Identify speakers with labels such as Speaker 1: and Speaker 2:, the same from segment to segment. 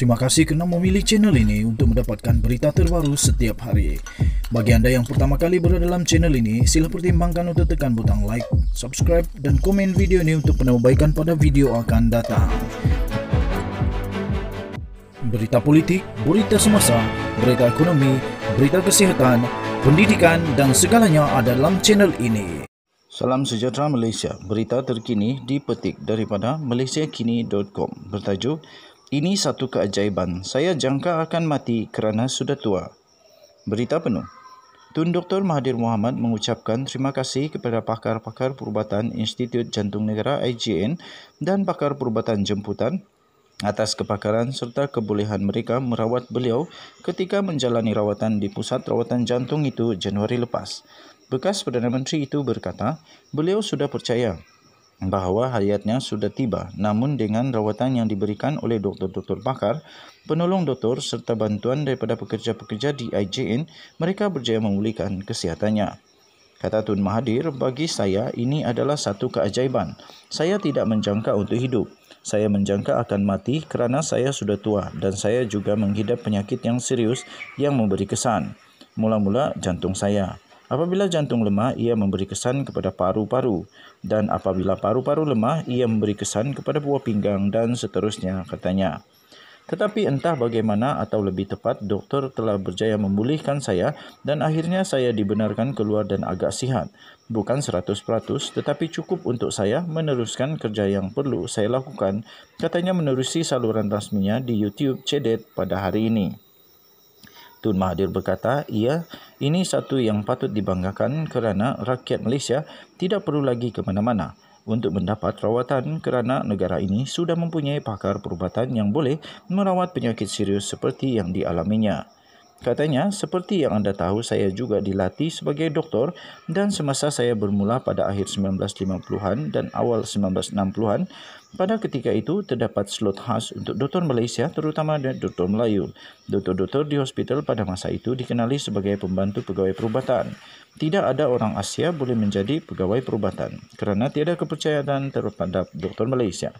Speaker 1: Terima kasih kerana memilih channel ini untuk mendapatkan berita terbaru setiap hari. Bagi anda yang pertama kali berada dalam channel ini, sila pertimbangkan untuk tekan butang like, subscribe dan komen video ini untuk penambahbaikan pada video akan datang. Berita politik, berita semasa, berita ekonomi, berita kesihatan, pendidikan dan segalanya ada dalam channel ini. Salam sejahtera Malaysia. Berita terkini dipetik daripada malaysiakini.com bertajuk ini satu keajaiban. Saya jangka akan mati kerana sudah tua. Berita penuh. Tun Dr. Mahathir Mohamad mengucapkan terima kasih kepada pakar-pakar perubatan Institut Jantung Negara (IJN) dan pakar perubatan jemputan atas kepakaran serta kebolehan mereka merawat beliau ketika menjalani rawatan di pusat rawatan jantung itu Januari lepas. Bekas Perdana Menteri itu berkata, beliau sudah percaya bahawa hayatnya sudah tiba namun dengan rawatan yang diberikan oleh doktor-doktor pakar, penolong doktor serta bantuan daripada pekerja-pekerja di IJN, mereka berjaya memulihkan kesihatannya. Kata Tun Mahathir, bagi saya ini adalah satu keajaiban. Saya tidak menjangka untuk hidup. Saya menjangka akan mati kerana saya sudah tua dan saya juga menghidap penyakit yang serius yang memberi kesan. Mula-mula jantung saya. Apabila jantung lemah, ia memberi kesan kepada paru-paru dan apabila paru-paru lemah, ia memberi kesan kepada buah pinggang dan seterusnya katanya. Tetapi entah bagaimana atau lebih tepat, doktor telah berjaya memulihkan saya dan akhirnya saya dibenarkan keluar dan agak sihat. Bukan 100% tetapi cukup untuk saya meneruskan kerja yang perlu saya lakukan, katanya menerusi saluran rasminya di YouTube Cedet pada hari ini. Tun Mahathir berkata, ia... Ini satu yang patut dibanggakan kerana rakyat Malaysia tidak perlu lagi ke mana-mana untuk mendapat rawatan kerana negara ini sudah mempunyai pakar perubatan yang boleh merawat penyakit serius seperti yang dialaminya. Katanya, seperti yang anda tahu, saya juga dilatih sebagai doktor dan semasa saya bermula pada akhir 1950-an dan awal 1960-an, pada ketika itu terdapat slot khas untuk doktor Malaysia terutama dan doktor Melayu. Doktor-doktor di hospital pada masa itu dikenali sebagai pembantu pegawai perubatan. Tidak ada orang Asia boleh menjadi pegawai perubatan kerana tiada kepercayaan terhadap doktor Malaysia.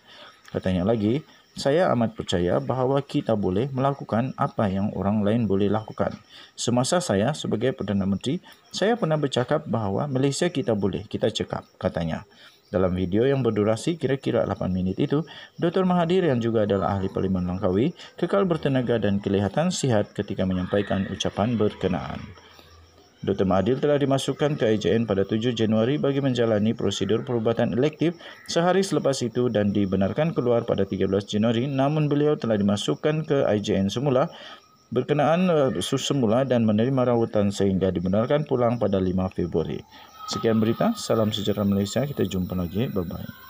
Speaker 1: Katanya lagi, saya amat percaya bahawa kita boleh melakukan apa yang orang lain boleh lakukan. Semasa saya sebagai Perdana Menteri, saya pernah bercakap bahawa Malaysia kita boleh, kita cekap, katanya. Dalam video yang berdurasi kira-kira 8 minit itu, Dr. Mahathir yang juga adalah ahli Parlimen Langkawi kekal bertenaga dan kelihatan sihat ketika menyampaikan ucapan berkenaan. Dr. Mahadil telah dimasukkan ke IJN pada 7 Januari bagi menjalani prosedur perubatan elektif sehari selepas itu dan dibenarkan keluar pada 13 Januari namun beliau telah dimasukkan ke IJN semula berkenaan eh, sus semula dan menerima rawatan sehingga dibenarkan pulang pada 5 Februari. Sekian berita, salam sejahtera Malaysia, kita jumpa lagi, bye-bye.